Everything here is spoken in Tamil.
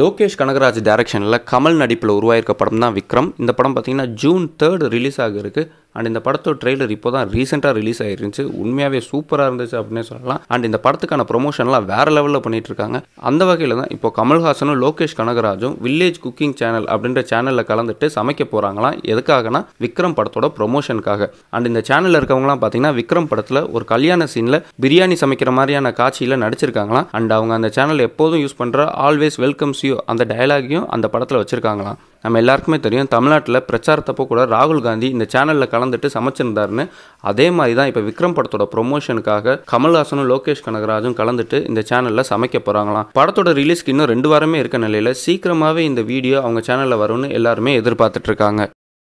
லோகேஷ் கனகராஜ் டைரக்ஷனில் கமல் நடிப்பில் உருவாயிருக்க படம் தான் விக்ரம் இந்த படம் பார்த்திங்கன்னா ஜூன் தேர்டு ரிலீஸ் ஆக இருக்குது அண்ட் இந்த படத்தோட ட்ரெய்லர் இப்போ தான் ரீசெண்டாக ரிலீஸ் ஆகிருந்துச்சு உண்மையாகவே சூப்பராக இருந்துச்சு அப்படின்னு சொல்லலாம் அண்ட் இந்த படத்துக்கான ப்ரொமோஷன்லாம் வேறு லெவலில் பண்ணிட்டு இருக்காங்க அந்த வகையில் தான் இப்போ கமல்ஹாசனும் லோகேஷ் கனகராஜும் வில்லேஜ் குக்கிங் சேனல் அப்படின்ற சேனலில் கலந்துட்டு சமைக்க போகிறாங்களாம் எதுக்காகனா விக்ரம் படத்தோட ப்ரொமோஷனுக்காக அண்ட் இந்த சேனலில் இருக்கவங்களாம் பார்த்தீங்கன்னா விக்ரம் படத்தில் ஒரு கல்யாண சீனில் பிரியாணி சமைக்கிற மாதிரியான காட்சியில் நடிச்சிருக்காங்களாம் அண்ட் அவங்க அந்த சேனல் எப்போதும் யூஸ் பண்ணுற ஆல்வேஸ் வெல்கம்ஸ் யூ அந்த டயலாகையும் அந்த படத்தில் வச்சுருக்காங்களாம் நம்ம எல்லாருக்குமே தெரியும் தமிழ்நாட்டில் பிரச்சாரத்தப்போ கூட ராகுல் காந்தி இந்த சேனலில் கலந்துட்டு சமைச்சிருந்தாருன்னு அதே மாதிரி தான் இப்போ விக்ரம் படத்தோட ப்ரொமோஷனுக்காக கமல்ஹாசனும் லோகேஷ் கனகராஜும் கலந்துட்டு இந்த சேனலில் சமைக்க போகிறாங்களாம் படத்தோட ரிலீஸ்க்கு இன்னும் ரெண்டு வாரமே இருக்க நிலையில் சீக்கிரமாகவே இந்த வீடியோ அவங்க சேனலில் வரும்னு எல்லாருமே எதிர்பார்த்துட்ருக்காங்க